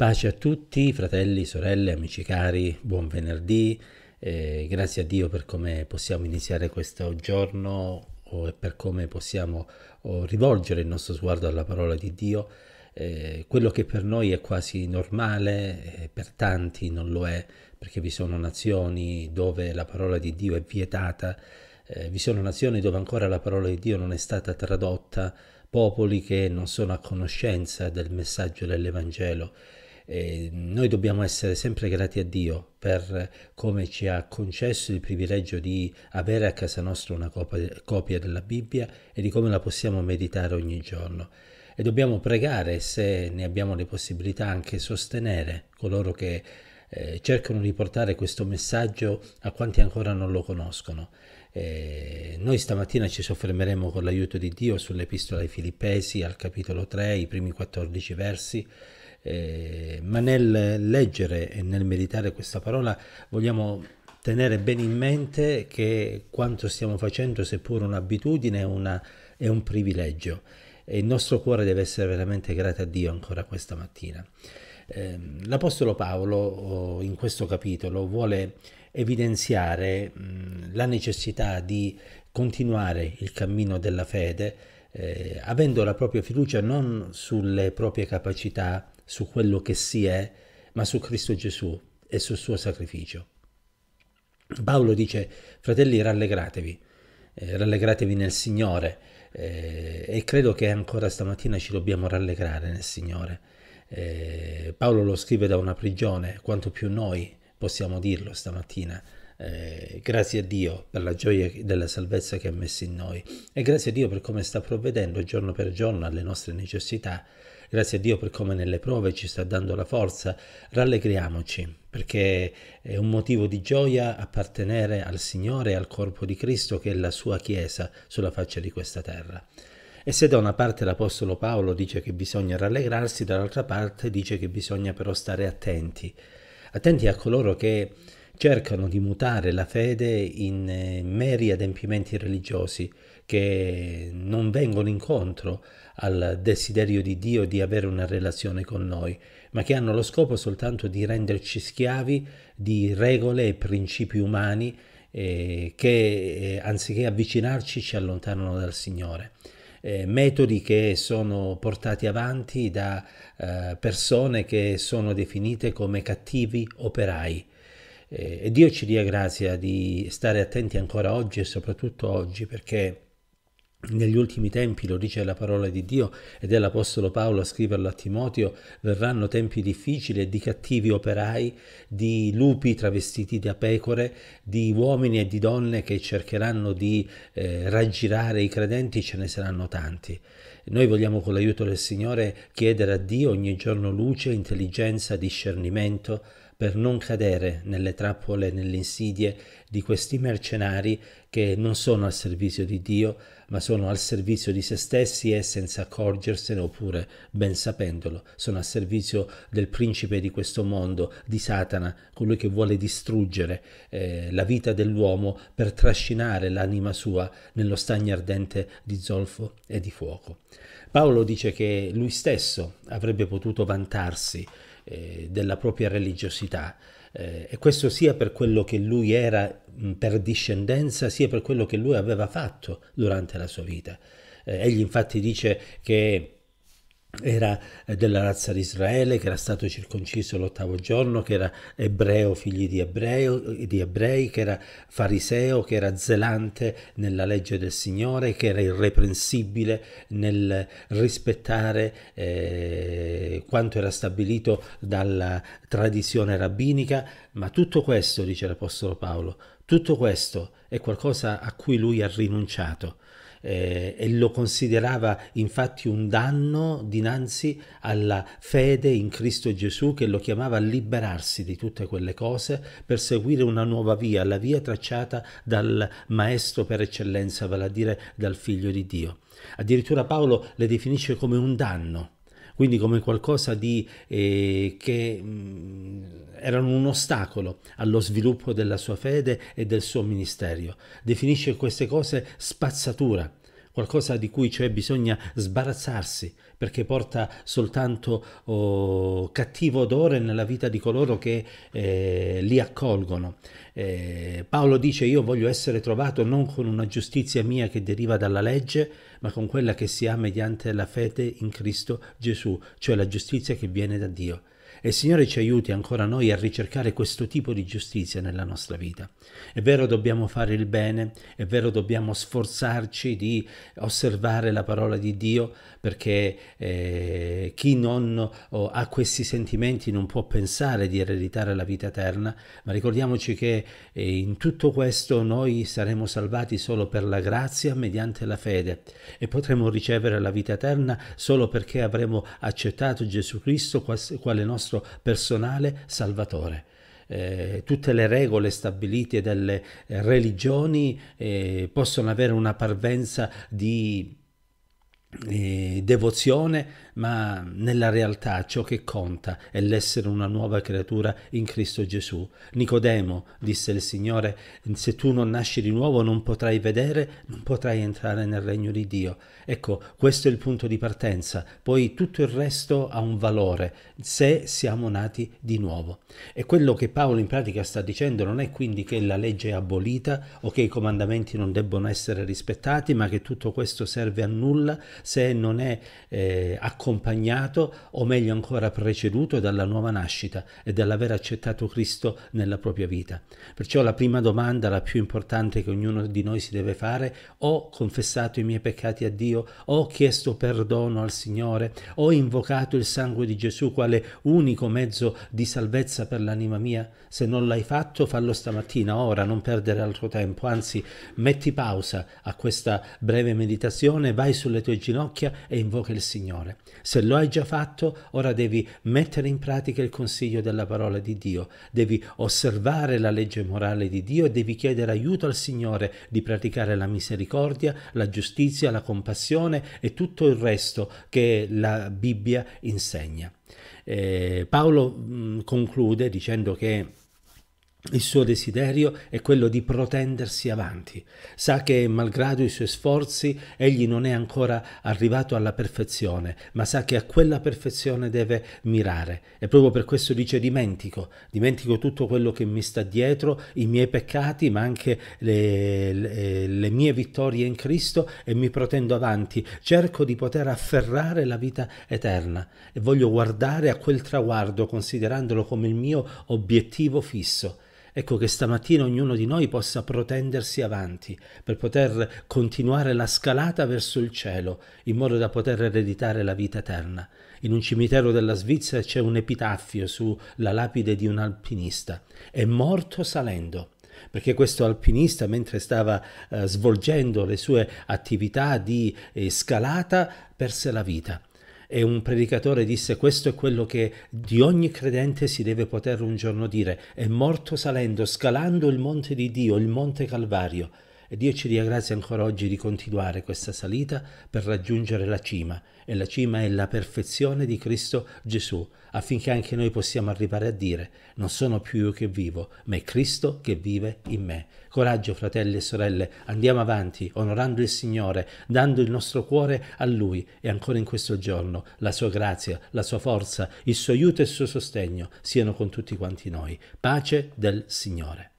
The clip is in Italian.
Pace a tutti, fratelli, sorelle, amici cari, buon venerdì, eh, grazie a Dio per come possiamo iniziare questo giorno e per come possiamo oh, rivolgere il nostro sguardo alla parola di Dio. Eh, quello che per noi è quasi normale, eh, per tanti non lo è, perché vi sono nazioni dove la parola di Dio è vietata, eh, vi sono nazioni dove ancora la parola di Dio non è stata tradotta, popoli che non sono a conoscenza del messaggio dell'Evangelo eh, noi dobbiamo essere sempre grati a Dio per come ci ha concesso il privilegio di avere a casa nostra una copia della Bibbia e di come la possiamo meditare ogni giorno e dobbiamo pregare, se ne abbiamo le possibilità, anche sostenere coloro che eh, cercano di portare questo messaggio a quanti ancora non lo conoscono. Eh, noi stamattina ci soffermeremo con l'aiuto di Dio sull'Epistola ai Filippesi, al capitolo 3, i primi 14 versi. Eh, ma nel leggere e nel meditare questa parola vogliamo tenere bene in mente che quanto stiamo facendo, seppur un'abitudine, una, è un privilegio e il nostro cuore deve essere veramente grato a Dio ancora questa mattina. Eh, L'Apostolo Paolo oh, in questo capitolo vuole evidenziare mh, la necessità di continuare il cammino della fede eh, avendo la propria fiducia non sulle proprie capacità su quello che si è, ma su Cristo Gesù e sul suo sacrificio. Paolo dice, fratelli, rallegratevi, eh, rallegratevi nel Signore eh, e credo che ancora stamattina ci dobbiamo rallegrare nel Signore. Eh, Paolo lo scrive da una prigione, quanto più noi possiamo dirlo stamattina. Eh, grazie a Dio per la gioia della salvezza che ha messo in noi e grazie a Dio per come sta provvedendo giorno per giorno alle nostre necessità. Grazie a Dio per come nelle prove ci sta dando la forza. Rallegriamoci perché è un motivo di gioia appartenere al Signore e al corpo di Cristo che è la sua Chiesa sulla faccia di questa terra. E se da una parte l'Apostolo Paolo dice che bisogna rallegrarsi, dall'altra parte dice che bisogna però stare attenti, attenti a coloro che cercano di mutare la fede in eh, meri adempimenti religiosi che non vengono incontro al desiderio di Dio di avere una relazione con noi, ma che hanno lo scopo soltanto di renderci schiavi di regole e principi umani eh, che eh, anziché avvicinarci ci allontanano dal Signore. Eh, metodi che sono portati avanti da eh, persone che sono definite come cattivi operai, eh, e Dio ci dia grazia di stare attenti ancora oggi e soprattutto oggi perché negli ultimi tempi, lo dice la parola di Dio ed è l'Apostolo Paolo a scriverlo a Timoteo, verranno tempi difficili di cattivi operai, di lupi travestiti da pecore, di uomini e di donne che cercheranno di eh, raggirare i credenti, ce ne saranno tanti. Noi vogliamo con l'aiuto del Signore chiedere a Dio ogni giorno luce, intelligenza, discernimento, per non cadere nelle trappole e nelle insidie di questi mercenari che non sono al servizio di Dio, ma sono al servizio di se stessi e senza accorgersene oppure ben sapendolo, sono al servizio del principe di questo mondo, di Satana, colui che vuole distruggere eh, la vita dell'uomo per trascinare l'anima sua nello stagno ardente di zolfo e di fuoco. Paolo dice che lui stesso avrebbe potuto vantarsi eh, della propria religiosità. Eh, e questo sia per quello che lui era per discendenza, sia per quello che lui aveva fatto durante la sua vita. Eh, egli infatti dice che era eh, della razza di Israele, che era stato circonciso l'ottavo giorno, che era ebreo, figlio di, ebreo, di ebrei, che era fariseo, che era zelante nella legge del Signore, che era irreprensibile nel rispettare eh, quanto era stabilito dalla tradizione rabbinica, ma tutto questo, dice l'Apostolo Paolo, tutto questo è qualcosa a cui lui ha rinunciato eh, e lo considerava infatti un danno dinanzi alla fede in Cristo Gesù che lo chiamava a liberarsi di tutte quelle cose per seguire una nuova via, la via tracciata dal Maestro per eccellenza, vale a dire dal Figlio di Dio. Addirittura Paolo le definisce come un danno quindi come qualcosa di, eh, che mh, mm, erano un ostacolo allo sviluppo della sua fede e del suo ministero. Definisce queste cose spazzatura, qualcosa di cui cioè bisogna sbarazzarsi perché porta soltanto oh, cattivo odore nella vita di coloro che eh, li accolgono. Eh, Paolo dice io voglio essere trovato non con una giustizia mia che deriva dalla legge, ma con quella che si ha mediante la fede in Cristo Gesù, cioè la giustizia che viene da Dio. E Signore ci aiuti ancora noi a ricercare questo tipo di giustizia nella nostra vita. È vero dobbiamo fare il bene, è vero dobbiamo sforzarci di osservare la parola di Dio perché eh, chi non oh, ha questi sentimenti non può pensare di ereditare la vita eterna, ma ricordiamoci che eh, in tutto questo noi saremo salvati solo per la grazia mediante la fede e potremo ricevere la vita eterna solo perché avremo accettato Gesù Cristo quale nostro nostro personale Salvatore. Eh, tutte le regole stabilite dalle eh, religioni eh, possono avere una parvenza di eh, devozione ma nella realtà ciò che conta è l'essere una nuova creatura in Cristo Gesù. Nicodemo, disse il Signore, se tu non nasci di nuovo non potrai vedere, non potrai entrare nel regno di Dio. Ecco, questo è il punto di partenza, poi tutto il resto ha un valore se siamo nati di nuovo. E quello che Paolo in pratica sta dicendo non è quindi che la legge è abolita o che i comandamenti non debbono essere rispettati, ma che tutto questo serve a nulla se non è eh, accontentato accompagnato o meglio ancora preceduto dalla nuova nascita e dall'aver accettato Cristo nella propria vita. Perciò la prima domanda, la più importante che ognuno di noi si deve fare, ho confessato i miei peccati a Dio, ho chiesto perdono al Signore, ho invocato il sangue di Gesù quale unico mezzo di salvezza per l'anima mia? Se non l'hai fatto, fallo stamattina, ora, non perdere altro tempo, anzi metti pausa a questa breve meditazione, vai sulle tue ginocchia e invoca il Signore. Se lo hai già fatto, ora devi mettere in pratica il consiglio della parola di Dio, devi osservare la legge morale di Dio e devi chiedere aiuto al Signore di praticare la misericordia, la giustizia, la compassione e tutto il resto che la Bibbia insegna. Eh, Paolo mh, mm, conclude dicendo che il suo desiderio è quello di protendersi avanti. Sa che, malgrado i suoi sforzi, egli non è ancora arrivato alla perfezione, ma sa che a quella perfezione deve mirare. E proprio per questo dice dimentico, dimentico tutto quello che mi sta dietro, i miei peccati, ma anche le, le, le mie vittorie in Cristo e mi protendo avanti. Cerco di poter afferrare la vita eterna e voglio guardare a quel traguardo considerandolo come il mio obiettivo fisso. Ecco che stamattina ognuno di noi possa protendersi avanti per poter continuare la scalata verso il cielo, in modo da poter ereditare la vita eterna. In un cimitero della Svizzera c'è un epitaffio sulla lapide di un alpinista. È morto salendo perché questo alpinista mentre stava eh, svolgendo le sue attività di eh, scalata perse la vita e un predicatore disse questo è quello che di ogni credente si deve poter un giorno dire, è morto salendo, scalando il monte di Dio, il monte Calvario e Dio ci dia grazia ancora oggi di continuare questa salita per raggiungere la cima e la cima è la perfezione di Cristo Gesù, affinché anche noi possiamo arrivare a dire non sono più io che vivo, ma è Cristo che vive in me. Coraggio fratelli e sorelle, andiamo avanti onorando il Signore, dando il nostro cuore a Lui e ancora in questo giorno la sua grazia, la sua forza, il suo aiuto e il suo sostegno siano con tutti quanti noi. Pace del Signore.